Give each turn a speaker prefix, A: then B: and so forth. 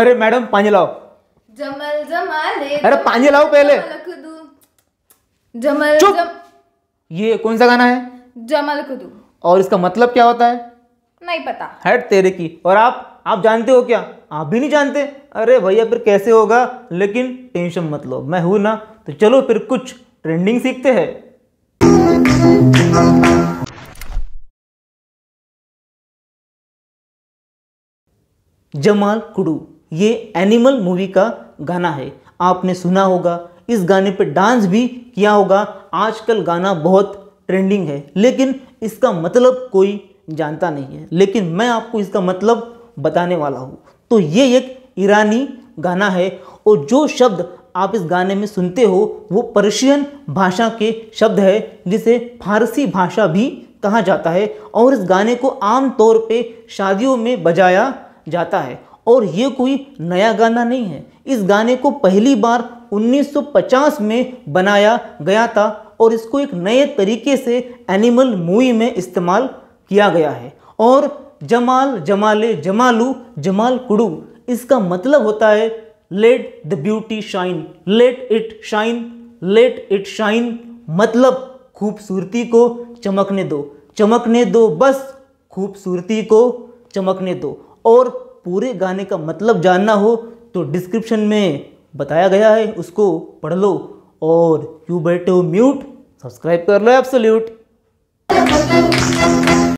A: अरे मैडम पानी लाओ
B: जमल जमल अरे तो पानी लाओ पहले जमल चुप जम... ये कौन सा गाना है जमल कुदू
A: और इसका मतलब क्या होता है नहीं पता हट तेरे की और आप आप जानते हो क्या आप भी नहीं जानते अरे भैया फिर कैसे होगा लेकिन टेंशन मत लो मैं हूं ना तो चलो फिर कुछ ट्रेंडिंग सीखते हैं जमाल कुडू ये एनिमल मूवी का गाना है आपने सुना होगा इस गाने पर डांस भी किया होगा आजकल गाना बहुत ट्रेंडिंग है लेकिन इसका मतलब कोई जानता नहीं है लेकिन मैं आपको इसका मतलब बताने वाला हूँ तो ये एक ईरानी गाना है और जो शब्द आप इस गाने में सुनते हो वो पर्शियन भाषा के शब्द है जिसे फारसी भाषा भी कहा जाता है और इस गाने को आम तौर पे शादियों में बजाया जाता है और ये कोई नया गाना नहीं है इस गाने को पहली बार 1950 में बनाया गया था और इसको एक नए तरीके से एनिमल मूवी में इस्तेमाल किया गया है और जमाल जमाले जमालू जमाल कुड़ू इसका मतलब होता है let the beauty shine let it shine let it shine मतलब खूबसूरती को चमकने दो चमकने दो बस खूबसूरती को चमकने दो और पूरे गाने का मतलब जानना हो तो डिस्क्रिप्शन में बताया गया है उसको पढ़ लो और यू बैठे हो म्यूट सब्सक्राइब कर लो एब्सोल्यूट